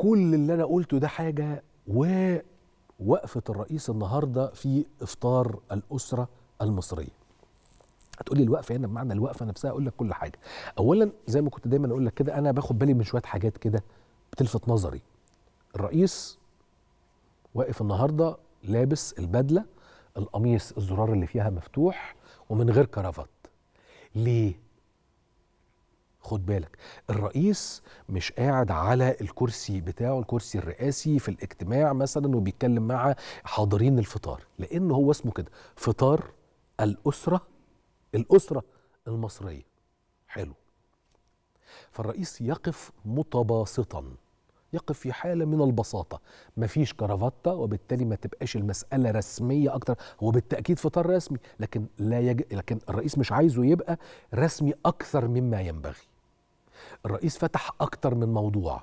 كل اللي انا قلته ده حاجه ووقفه الرئيس النهارده في افطار الاسره المصريه هتقولي الوقفه هنا بمعنى الوقفه نفسها اقول لك كل حاجه اولا زي ما كنت دايما اقول لك كده انا باخد بالي من شويه حاجات كده بتلفت نظري الرئيس واقف النهارده لابس البدله القميص الزرار اللي فيها مفتوح ومن غير كرافات ليه خد بالك الرئيس مش قاعد على الكرسي بتاعه الكرسي الرئاسي في الاجتماع مثلا وبيتكلم مع حاضرين الفطار لان هو اسمه كده فطار الاسره الاسره المصريه حلو فالرئيس يقف متباسطا يقف في حاله من البساطه مفيش كرافتة وبالتالي ما تبقاش المساله رسميه اكتر هو بالتاكيد فطار رسمي لكن لا يج... لكن الرئيس مش عايزه يبقى رسمي اكثر مما ينبغي الرئيس فتح أكتر من موضوع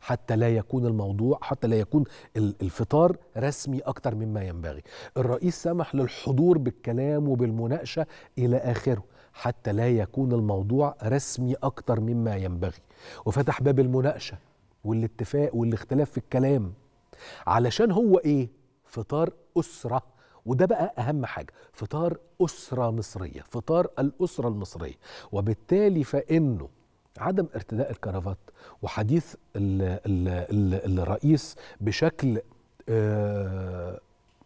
حتى لا يكون الموضوع حتى لا يكون الفطار رسمي أكتر مما ينبغي الرئيس سمح للحضور بالكلام وبالمناقشة إلى آخره حتى لا يكون الموضوع رسمي أكتر مما ينبغي وفتح باب المناقشة والاتفاق والاختلاف في الكلام علشان هو إيه؟ فطار أسرة وده بقى أهم حاجة فطار أسرة مصرية فطار الأسرة المصرية وبالتالي فإنه عدم ارتداء الكرافات وحديث الـ الـ الـ الرئيس بشكل آه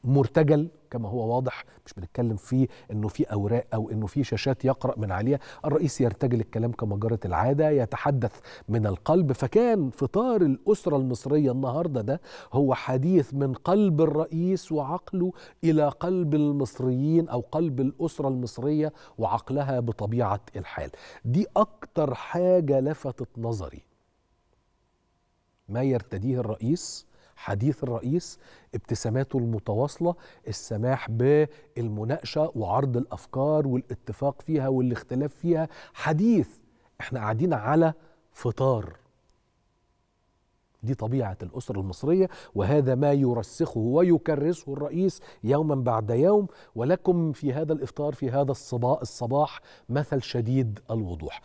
مرتجل كما هو واضح مش بنتكلم في انه في اوراق او انه في شاشات يقرا من عليها الرئيس يرتجل الكلام كما جرت العاده يتحدث من القلب فكان فطار الاسره المصريه النهارده ده هو حديث من قلب الرئيس وعقله الى قلب المصريين او قلب الاسره المصريه وعقلها بطبيعه الحال دي اكتر حاجه لفتت نظري ما يرتديه الرئيس حديث الرئيس ابتساماته المتواصله السماح بالمناقشه وعرض الافكار والاتفاق فيها والاختلاف فيها حديث احنا قاعدين على فطار دي طبيعة الأسرة المصرية وهذا ما يرسخه ويكرسه الرئيس يوما بعد يوم ولكم في هذا الإفطار في هذا الصباح, الصباح مثل شديد الوضوح